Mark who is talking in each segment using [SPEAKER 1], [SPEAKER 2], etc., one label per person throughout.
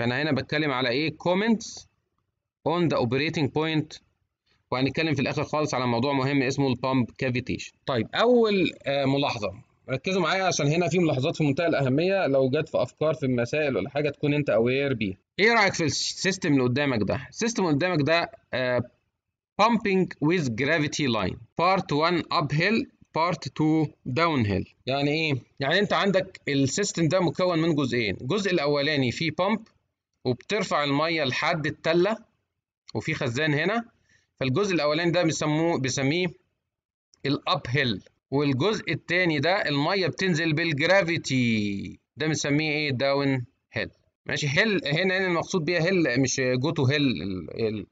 [SPEAKER 1] فانا هنا بتكلم على ايه كومنتس اون ذا اوبريتنج بوينت وهنتكلم في الاخر خالص على موضوع مهم اسمه البامب كافيتيشن طيب اول آه، ملاحظه ركزوا معايا عشان هنا في ملاحظات في منتهى الاهميه لو جت في افكار في المسائل ولا حاجه تكون انت اوير بيها ايه رايك في السيستم اللي قدامك ده السيستم اللي قدامك ده آه، pumping with gravity line part 1 uphill part 2 downhill يعني ايه يعني انت عندك السيستم ده مكون من جزئين الجزء الاولاني فيه بامب وبترفع الميه لحد التله وفي خزان هنا فالجزء الاولاني ده بيسموه بيسميه الاب هيل والجزء الثاني ده الميه بتنزل بالجرافيتي ده بنسميه ايه داون هيل ماشي هيل هنا هنا المقصود بيها هيل مش جوتو هيل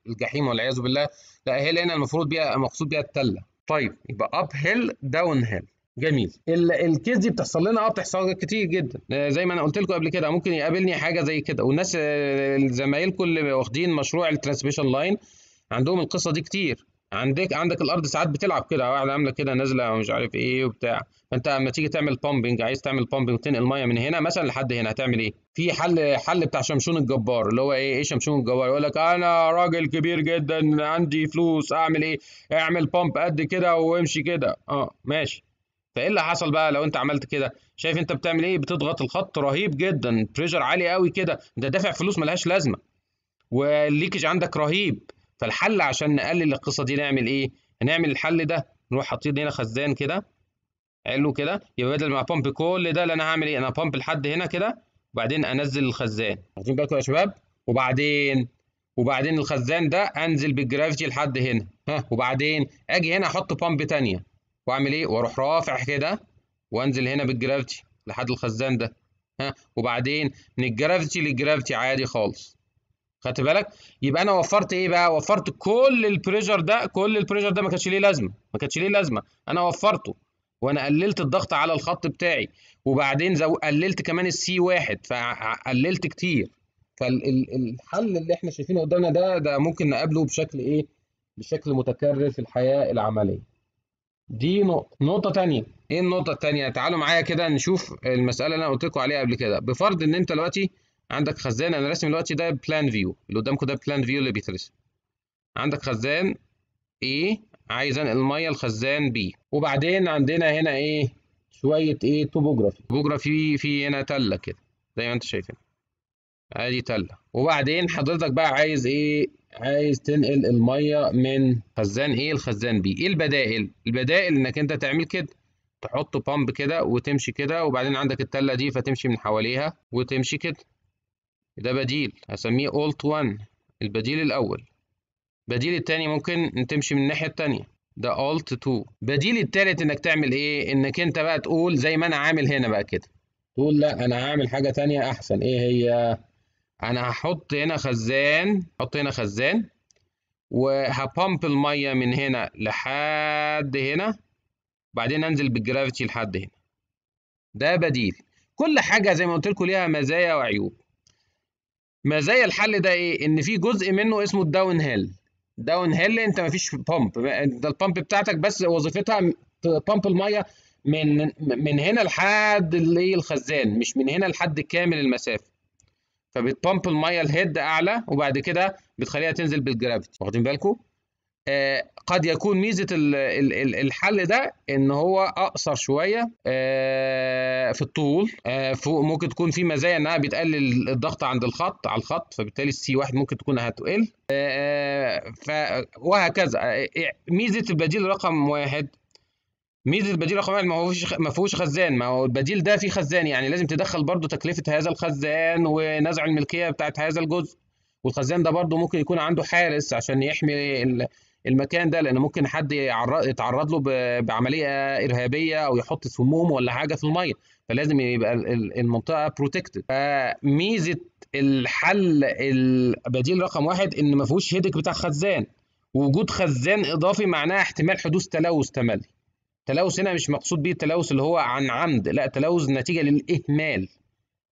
[SPEAKER 1] الجحيم والعياذ بالله لا هيل هنا المفروض بيها مقصود بيها التله طيب يبقى اب هيل داون هيل جميل الكيس دي بتحصل لنا اه بتحصل كتير جدا آه، زي ما انا قلت لكم قبل كده ممكن يقابلني حاجه زي كده والناس آه، زمايلكم اللي واخدين مشروع الترانسميشن لاين عندهم القصه دي كتير عندك عندك الارض ساعات بتلعب كده آه، واحده عامله كده نازله ومش عارف ايه وبتاع فانت لما تيجي تعمل بامبنج عايز تعمل بامبنج تنقل ميه من هنا مثلا لحد هنا هتعمل ايه في حل حل بتاع شمشون الجبار اللي هو ايه ايه شمشون الجبار يقول لك انا راجل كبير جدا عندي فلوس اعمل ايه اعمل بامب قد كده وامشي كده اه ماشي فايه اللي حصل بقى لو انت عملت كده شايف انت بتعمل ايه بتضغط الخط رهيب جدا بريشر عالي قوي كده انت دافع فلوس ملهاش لازمه والليكج عندك رهيب فالحل عشان نقلل القصه دي نعمل ايه نعمل الحل ده نروح حاطين هنا خزان كده حلو كده يبقى بدل ما بامب كل ده اللي انا هعمل ايه انا بامب لحد هنا كده وبعدين انزل الخزان عايزين بالكم يا شباب وبعدين وبعدين الخزان ده انزل بالجرافيتي لحد هنا ها وبعدين اجي هنا احط بامب ثانيه واعمل ايه واروح رافع كده وانزل هنا بالجرافيتي لحد الخزان ده ها وبعدين من الجرافيتي للجرافيتي عادي خالص خدت بالك يبقى انا وفرت ايه بقى وفرت كل البريشر ده كل البريشر ده ما كانش ليه لازمه ما كانش ليه لازمه انا وفرته وانا قللت الضغط على الخط بتاعي وبعدين زو... قللت كمان السي واحد فقللت كتير فالحل اللي احنا شايفينه قدامنا ده ده ممكن نقابله بشكل ايه بشكل متكرر في الحياه العمليه دي نقطة نقطة تانية ايه النقطة التانية تعالوا معايا كده نشوف المسألة اللي انا قلت لكم عليها قبل كده بفرض ان انت دلوقتي عندك خزان انا راسم دلوقتي ده بلان فيو اللي قدامكم ده بلان فيو اللي بيترسم عندك خزان A عايز انقل المية لخزان B وبعدين عندنا هنا ايه شوية ايه توبوجرافي توبوجرافي في هنا تلة كده زي ما انتم شايفين ادي تله وبعدين حضرتك بقى عايز ايه عايز تنقل الميه من خزان ايه لخزان بي ايه البدائل البدائل انك انت تعمل كده تحط بامب كده وتمشي كده وبعدين عندك التله دي فتمشي من حواليها وتمشي كده ده بديل هسميه اولت 1 البديل الاول البديل التاني ممكن تمشي من الناحيه التانيه ده Alt 2 بديل التالت انك تعمل ايه انك انت بقى تقول زي ما انا عامل هنا بقى كده تقول لا انا هعمل حاجة تانية احسن ايه هي انا هحط هنا خزان احط هنا خزان وهبامب الميه من هنا لحد هنا بعدين انزل بالجرافيتي لحد هنا ده بديل كل حاجه زي ما قلت لكم ليها مزايا وعيوب مزايا الحل ده ايه ان في جزء منه اسمه الداون هيل داون هيل انت مفيش بامب ده البامب بتاعتك بس وظيفتها بامب الميه من من هنا لحد الايه الخزان مش من هنا لحد كامل المسافه فبتبمب الميه الهيد اعلى وبعد كده بتخليها تنزل بالجرافيتي واخدين بالكم آه قد يكون ميزه الحل ده ان هو اقصر شويه آه في الطول آه ممكن تكون في مزايا انها بتقلل الضغط عند الخط على الخط فبالتالي السي واحد ممكن تكون هتقل آه, آه، وهكذا آه، آه، ميزه البديل رقم واحد ميزه بديل الرقمي ما هوش ما فيهوش خزان ما هو البديل ده فيه خزان يعني لازم تدخل برضو تكلفه هذا الخزان ونزع الملكيه بتاعت هذا الجزء والخزان ده برضو ممكن يكون عنده حارس عشان يحمي المكان ده لان ممكن حد يتعرض له بعمليه ارهابيه او يحط سموم ولا حاجه في الميه فلازم يبقى المنطقه بروتكتد فميزه الحل البديل رقم واحد ان ما فيهوش هيدك بتاع خزان وجود خزان اضافي معناه احتمال حدوث تلوث تملي تلوث هنا مش مقصود بيه التلوث اللي هو عن عمد لا تلوث نتيجه للاهمال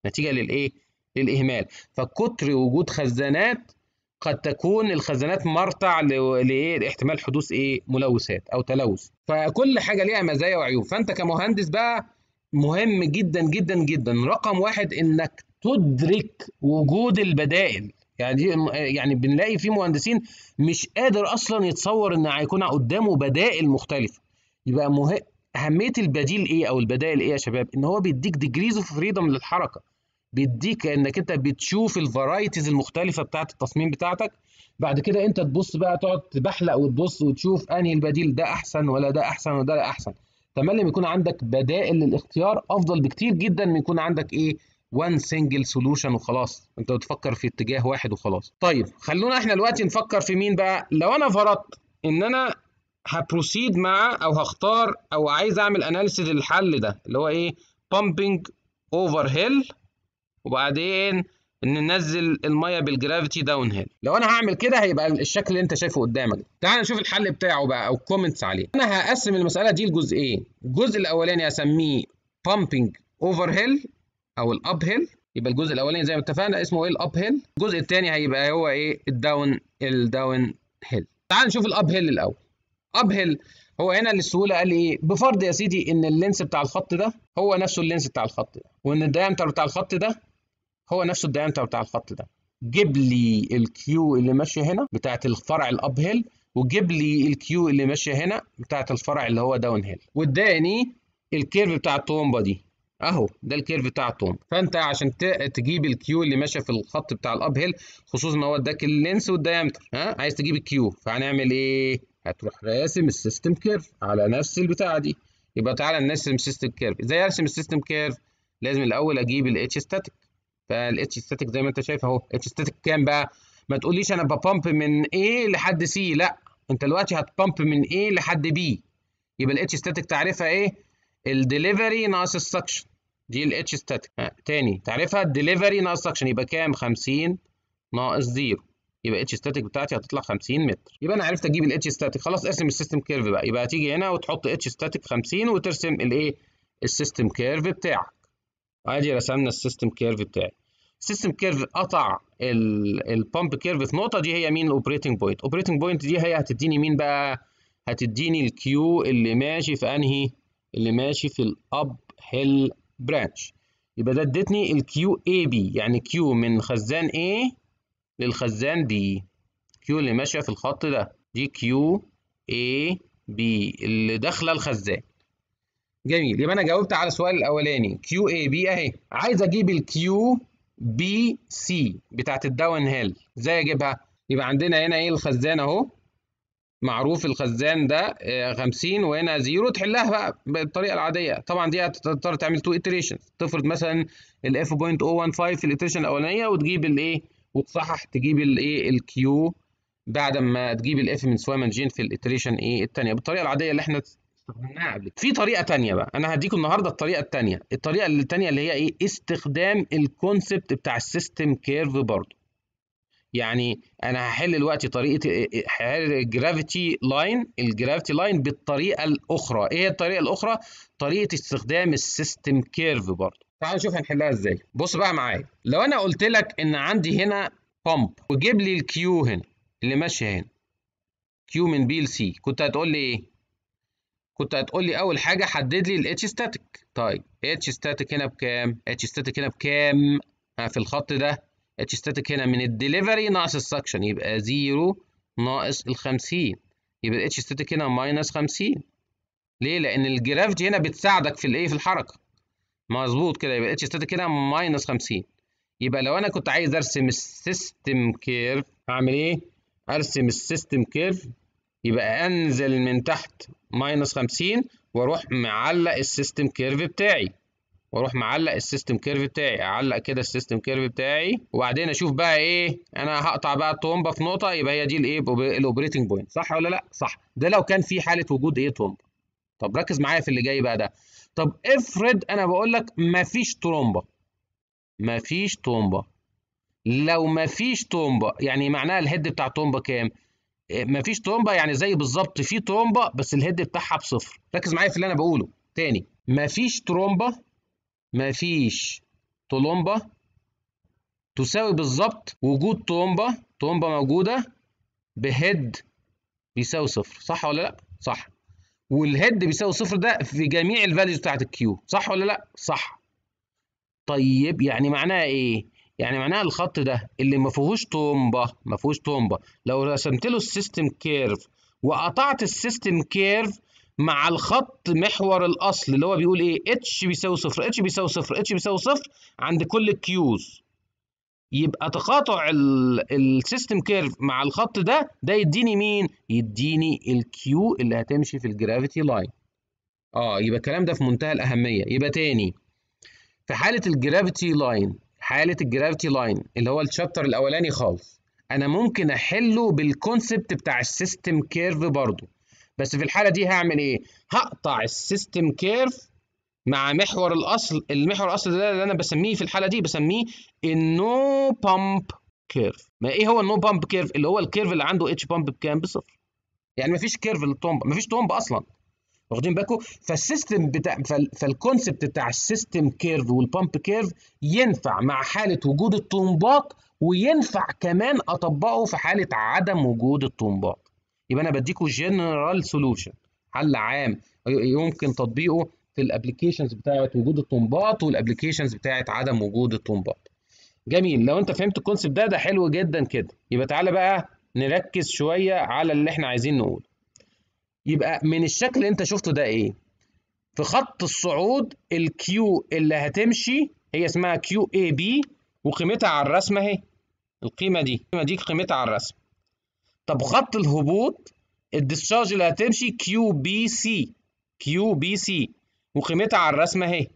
[SPEAKER 1] نتيجه للايه للاهمال فكتر وجود خزانات قد تكون الخزانات مرتع لايه لاحتمال حدوث ايه ملوثات او تلوث فكل حاجه ليها مزايا وعيوب فانت كمهندس بقى مهم جدا جدا جدا رقم واحد انك تدرك وجود البدائل يعني يعني بنلاقي في مهندسين مش قادر اصلا يتصور ان هيكون قدامه بدائل مختلفه يبقى مه... اهميه البديل ايه او البدائل ايه يا شباب ان هو بيديك ديجريز اوف فريدم للحركه بيديك انك انت بتشوف الفرايتيز المختلفه بتاعه التصميم بتاعتك بعد كده انت تبص بقى تقعد تبحلق وتبص وتشوف انهي البديل ده احسن ولا ده احسن ولا ده احسن تمام يكون عندك بدائل للاختيار افضل بكتير جدا من يكون عندك ايه وان سنجل سولوشن وخلاص انت بتفكر في اتجاه واحد وخلاص طيب خلونا احنا دلوقتي نفكر في مين بقى لو انا فرضت ان انا هبروسيد مع او هختار او عايز اعمل اناليسيز للحل ده اللي هو ايه بامبنج اوفر هيل وبعدين ننزل الميه بالجرافيتي داون هيل لو انا هعمل كده هيبقى الشكل اللي انت شايفه قدامك تعال نشوف الحل بتاعه بقى او الكومنتس عليه انا هقسم المساله دي لجزئين الجزء الاولاني هسميه بامبنج اوفر هيل او الاب هيل يبقى الجزء الاولاني زي ما اتفقنا اسمه ايه الاب هيل الجزء الثاني هيبقى هو ايه الداون الداون هيل تعال نشوف الاب هيل الاول ابهل هو هنا للسهوله قال ايه بفرض يا سيدي ان اللينس بتاع الخط ده هو نفسه اللينس بتاع الخط ده وان الدايمتر بتاع الخط ده هو نفسه الدايمتر بتاع الخط ده جيب لي الكيو اللي ماشيه هنا بتاعه الفرع الاب هيل وجيب لي الكيو اللي ماشيه هنا بتاعه الفرع اللي هو داون هيل واداني الكيرف بتاع الطومبه دي اهو ده الكيرف بتاع الطومبه فانت عشان تجيب الكيو اللي ماشيه في الخط بتاع الاب هيل خصوصا ان هو اداك اللينس والدايمتر ها عايز تجيب الكيو فهنعمل ايه هتروح راسم السيستم كيرف على نفس البتاعه دي يبقى تعالى نرسم سيستم كيرف ازاي ارسم السيستم كيرف لازم الاول اجيب الاتش ستاتيك فالاتش ستاتيك زي ما انت شايف اهو اتش ستاتيك كام بقى ما تقوليش انا ببامب من A لحد C لا انت دلوقتي هتبامب من A لحد B يبقى الاتش ستاتيك تعريفها ايه الدليفري ناقص السكشن دي الاتش آه، ستاتيك تاني تعريفها الدليفري ناقص السكشن يبقى كام 50 ناقص 0 يبقى اتش ستاتيك بتاعتي هتطلع 50 متر يبقى انا عرفت اجيب الاتش ستاتيك خلاص ارسم السيستم كيرف بقى يبقى هتيجي هنا وتحط اتش ستاتيك 50 وترسم الايه السيستم كيرف بتاعك ادي رسمنا السيستم كيرف بتاعي السيستم كيرف قطع البامب كيرف في نقطه دي هي مين الاوبريتنج بوينت الاوبريتنج بوينت دي هي هتديني مين بقى هتديني الكيو اللي ماشي في انهي اللي ماشي في الاب هيل برانش يبقى ده ادتني الكيو اي بي يعني كيو من خزان A للخزان دي كيو اللي ماشيه في الخط ده دي كيو اي بي اللي داخله الخزان جميل يبقى انا جاوبت على السؤال الاولاني كيو اي بي اهي عايز اجيب الكيو بي سي بتاعت الداون هيل ازاي اجيبها يبقى عندنا هنا ايه الخزان اهو معروف الخزان ده 50 آه، وهنا زيرو تحلها بقى بالطريقه العاديه طبعا دي هتضطر تعمل تو اتريشنز تفرض مثلا ال f.015 في الاتريشن الاولانيه وتجيب الايه وتصحح تجيب الايه الكيو بعد ما تجيب الاف من سويمان جين في الاتريشن ايه الثانيه بالطريقه العاديه اللي احنا استخدمناها قبل في طريقه ثانيه بقى انا هديكم النهارده الطريقه الثانيه الطريقه الثانيه اللي هي ايه استخدام الكونسبت بتاع السيستم كيرف برضه يعني انا هحل دلوقتي طريقه إيه، إيه، هحل الجرافيتي لاين الجرافيتي لاين بالطريقه الاخرى ايه الطريقه الاخرى طريقه استخدام السيستم كيرف برضه تعال نشوف هنحلها ازاي بص بقى معايا لو انا قلت لك ان عندي هنا بامب وجيب لي الكيو هنا اللي ماشيه هنا كيو من بي لسي كنت هتقول لي ايه كنت هتقول لي اول حاجه حدد لي الاتش ستاتيك طيب اتش ستاتيك هنا بكام اتش ستاتيك هنا بكام في الخط ده اتش ستاتيك هنا من الدليفري ناقص السكشن يبقى 0 ناقص ال 50 يبقى الاتش ستاتيك هنا ماينس 50 ليه لان الجرافيتي هنا بتساعدك في الايه في الحركه مظبوط كده يبقى اتش ستاتيك كده ماينس 50 يبقى لو انا كنت عايز ارسم السيستم كيرف هعمل ايه؟ ارسم السيستم كيرف يبقى انزل من تحت ماينس 50 واروح معلق السيستم كيرف بتاعي واروح معلق السيستم كيرف بتاعي اعلق كده السيستم كيرف بتاعي وبعدين اشوف بقى ايه انا هقطع بقى الطومبه في نقطه يبقى هي دي الايه الاوبريتنج بوينت صح ولا لا صح ده لو كان في حاله وجود ايه طومبه طب ركز معايا في اللي جاي بقى ده طب افرض انا بقول لك مفيش ترومبا مفيش ترومبا لو مفيش ترومبا يعني معناها الهيد بتاع ترومبا كام آه، مفيش ترومبا يعني زي بالظبط في ترومبا بس الهيد بتاعها بصفر ركز معايا في اللي انا بقوله تاني مفيش ترومبا مفيش ترومبا تساوي بالظبط وجود ترومبا ترومبا موجوده بهيد بيساوي صفر صح ولا لا صح والهيد بيساوي صفر ده في جميع الفاليوز بتاعت الكيو صح ولا لا؟ صح. طيب يعني معناها ايه؟ يعني معناها الخط ده اللي ما فيهوش تومبه ما فيهوش تومبه لو رسمت له السيستم كيرف وقطعت السيستم كيرف مع الخط محور الاصل اللي هو بيقول ايه؟ اتش بيساوي صفر، اتش بيساوي صفر، اتش بيساوي صفر عند كل الكيوز. يبقى تقاطع السيستم كيرف مع الخط ده ده يديني مين؟ يديني الكيو اللي هتمشي في الجرافيتي لاين. اه يبقى الكلام ده في منتهى الاهميه، يبقى تاني في حاله الجرافيتي لاين حاله الجرافيتي لاين اللي هو الشابتر الاولاني خالص انا ممكن احله بالكونسبت بتاع السيستم كيرف برضه بس في الحاله دي هعمل ايه؟ هقطع السيستم كيرف مع محور الاصل المحور الاصل ده اللي انا بسميه في الحاله دي بسميه النو بامب كيرف ما ايه هو النو بامب كيرف اللي هو الكيرف اللي عنده اتش بامب بكام بصفر يعني ما فيش كيرف للطومب ما فيش طومب اصلا واخدين بالكم فالسيستم بتاع فالكونسبت بتاع السيستم كيرف والبامب كيرف ينفع مع حاله وجود الطومبات وينفع كمان اطبقه في حاله عدم وجود الطومبات يبقى انا بديكوا جنرال سولوشن حل عام يمكن تطبيقه في الابلكيشنز بتاعت وجود الطنبات والابلكيشنز بتاعت عدم وجود الطنبات جميل لو انت فهمت الكونسيبت ده ده حلو جدا كده يبقى تعالى بقى نركز شويه على اللي احنا عايزين نقوله يبقى من الشكل اللي انت شفته ده ايه في خط الصعود الكيو اللي هتمشي هي اسمها كيو اي بي وقيمتها على الرسمه اهي القيمه دي القيمه دي قيمتها على الرسمه طب خط الهبوط الدسشارج اللي هتمشي كيو بي سي كيو بي سي وقيمتها على الرسمة اهي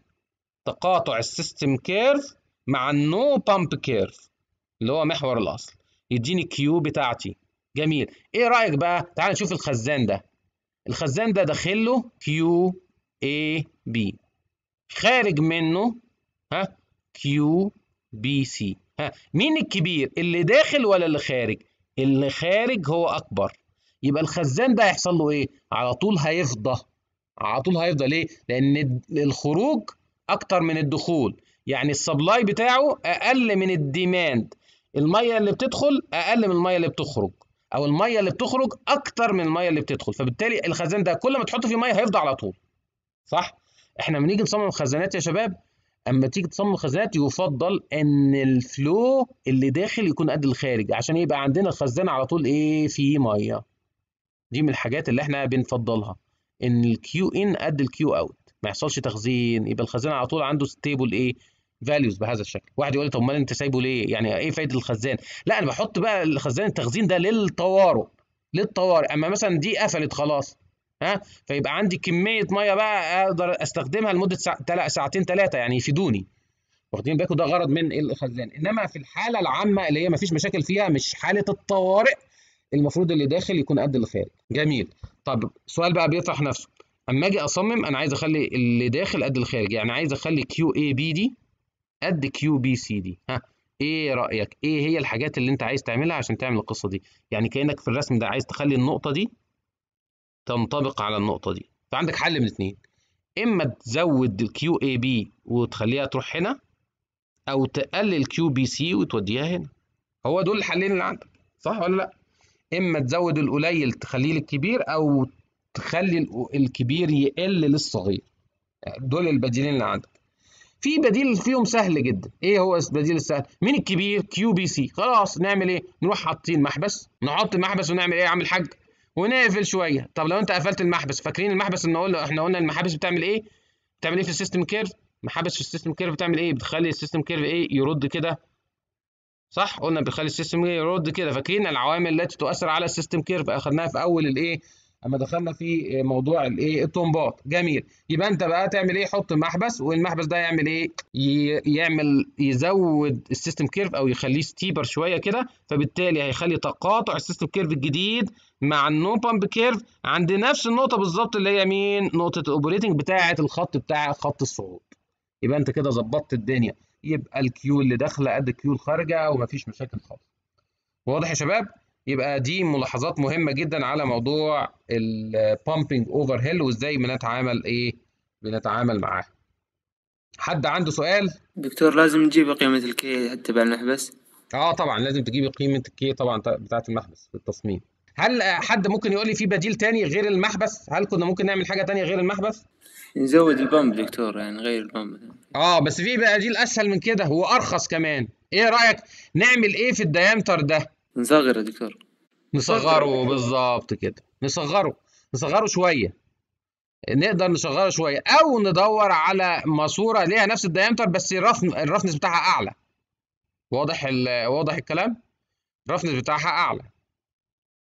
[SPEAKER 1] تقاطع السيستم كيرف مع النو بامب كيرف اللي هو محور الأصل يديني الكيو بتاعتي جميل ايه رأيك بقى تعال نشوف الخزان ده الخزان ده داخل له كيو اي بي خارج منه ها كيو بي سي ها مين الكبير اللي داخل ولا اللي خارج اللي خارج هو اكبر يبقى الخزان ده هيحصل له ايه على طول هيفضى على طول هيفضل ايه؟ لان الخروج اكتر من الدخول يعني السبلاي بتاعه اقل من الديماند الميه اللي بتدخل اقل من الميه اللي بتخرج او الميه اللي بتخرج اكتر من الميه اللي بتدخل فبالتالي الخزان ده كل ما تحط فيه ميه هيفضل على طول صح احنا لما نيجي نصمم خزانات يا شباب اما تيجي تصمم خزانات يفضل ان الفلو اللي داخل يكون قد الخارج عشان يبقى عندنا الخزان على طول ايه فيه ميه دي من الحاجات اللي احنا بنفضلها ان الكيو ان قد الكيو اوت ما يحصلش تخزين يبقى الخزان على طول عنده ستيبل ايه فاليوز بهذا الشكل واحد يقول لي طب امال انت سايبه ليه يعني ايه فايده الخزان لا انا بحط بقى الخزان التخزين ده للطوارئ للطوارئ اما مثلا دي قفلت خلاص ها فيبقى عندي كميه ميه بقى اقدر استخدمها لمده ساعتين ثلاثه يعني يفيدوني واخدين بالكم ده غرض من الخزان انما في الحاله العامه اللي هي ما فيش مشاكل فيها مش حاله الطوارئ المفروض اللي داخل يكون قد اللي خارج جميل طب سؤال بقى بيطرح نفسه اما اجي اصمم انا عايز اخلي اللي داخل قد الخارج يعني عايز اخلي كيو اي بي دي قد كيو بي سي دي ها ايه رايك ايه هي الحاجات اللي انت عايز تعملها عشان تعمل القصه دي يعني كانك في الرسم ده عايز تخلي النقطه دي تنطبق على النقطه دي فعندك حل من اثنين اما تزود الكيو اي بي وتخليها تروح هنا او تقلل كيو بي سي وتوديها هنا هو دول الحلين اللي عندك صح ولا لا اما تزود القليل تخليه للكبير او تخلي الكبير يقل للصغير دول البديلين اللي عندك في بديل فيهم سهل جدا ايه هو البديل السهل مين الكبير كيو بي سي خلاص نعمل ايه نروح حاطين محبس نحط المحبس ونعمل ايه يا عم الحاج ونقفل شويه طب لو انت قفلت المحبس فاكرين المحبس ان اقول احنا قلنا المحابس بتعمل ايه بتعمل ايه في السيستم كيرف محبس في السيستم كيرف بتعمل ايه بتخلي السيستم كيرف ايه يرد كده صح قلنا بيخلي السيستم يرد كده فاكرين العوامل التي تؤثر على السيستم كيرف اخذناها في اول الايه اما دخلنا في موضوع الايه الطنبات جميل يبقى انت بقى تعمل ايه حط محبس والمحبس ده يعمل ايه يعمل يزود السيستم كيرف او يخليه ستيبر شويه كده فبالتالي هيخلي تقاطع السيستم كيرف الجديد مع النو بامب كيرف عند نفس النقطه بالظبط اللي هي مين نقطه الاوبريتنج بتاعه الخط بتاع خط الصعود يبقى انت كده ظبطت الدنيا يبقى الكيو اللي داخله قد الكيو اللي خارجه ومفيش مشاكل خالص واضح يا شباب يبقى دي ملاحظات مهمه جدا على موضوع البامبنج اوفر هيل وازاي بنتعامل ايه بنتعامل معاه حد عنده سؤال دكتور لازم نجيب قيمه الكي تبع المحبس اه طبعا لازم تجيب قيمه الكي طبعا بتاعه المحبس في التصميم هل حد ممكن يقول لي في بديل تاني غير المحبس هل كنا ممكن نعمل حاجه تانية غير المحبس نزود البامب دكتور يعني نغير البامب اه بس في بديل اسهل من كده وارخص كمان ايه رايك نعمل ايه في الديامتر ده نصغر يا دكتور نصغره بالظبط كده نصغره نصغره شويه نقدر نصغره شويه او ندور على ماسوره ليها نفس الديامتر بس الرفن الرفنس بتاعها اعلى واضح ال... واضح الكلام الرفنس بتاعها اعلى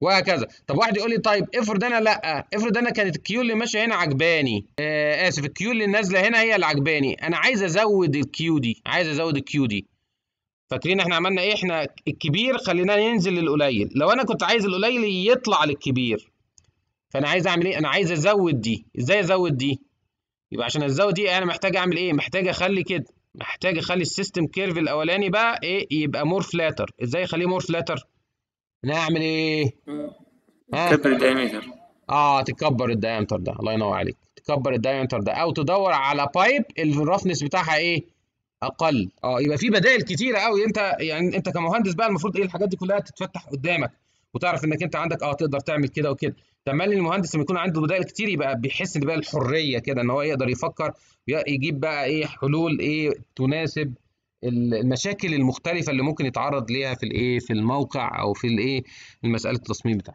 [SPEAKER 1] وهكذا طب واحد يقول لي طيب افرض انا لا افرض انا كانت الكيو اللي ماشيه هنا عجباني آه اسف الكيو اللي نازله هنا هي اللي عجباني انا عايز ازود الكيو دي عايز ازود الكيو دي فاكرين احنا عملنا ايه احنا الكبير خليناه ينزل للقليل لو انا كنت عايز القليل يطلع للكبير فانا عايز اعمل ايه انا عايز ازود دي ازاي ازود دي يبقى عشان ازود دي انا محتاج اعمل ايه محتاج اخلي كده محتاج اخلي السيستم كيرف الاولاني بقى ايه يبقى مور فلاتر ازاي اخليه مور فلاتر انا ايه؟ تكبر كبر الدايمتر اه تكبر الدايمتر ده الله ينور عليك تكبر الدايمتر ده او تدور على بايب الرفنس بتاعها ايه؟ اقل اه يبقى في بدائل كتيره قوي انت يعني انت كمهندس بقى المفروض ايه الحاجات دي كلها تتفتح قدامك وتعرف انك انت عندك اه تقدر تعمل كده وكده تمام المهندس لما يكون عنده بدائل كتير يبقى بيحس بقى الحريه كده ان هو يقدر يفكر يجيب بقى ايه حلول ايه تناسب المشاكل المختلفه اللي ممكن يتعرض ليها في الايه في الموقع او في الايه المساله التصميم بتاعته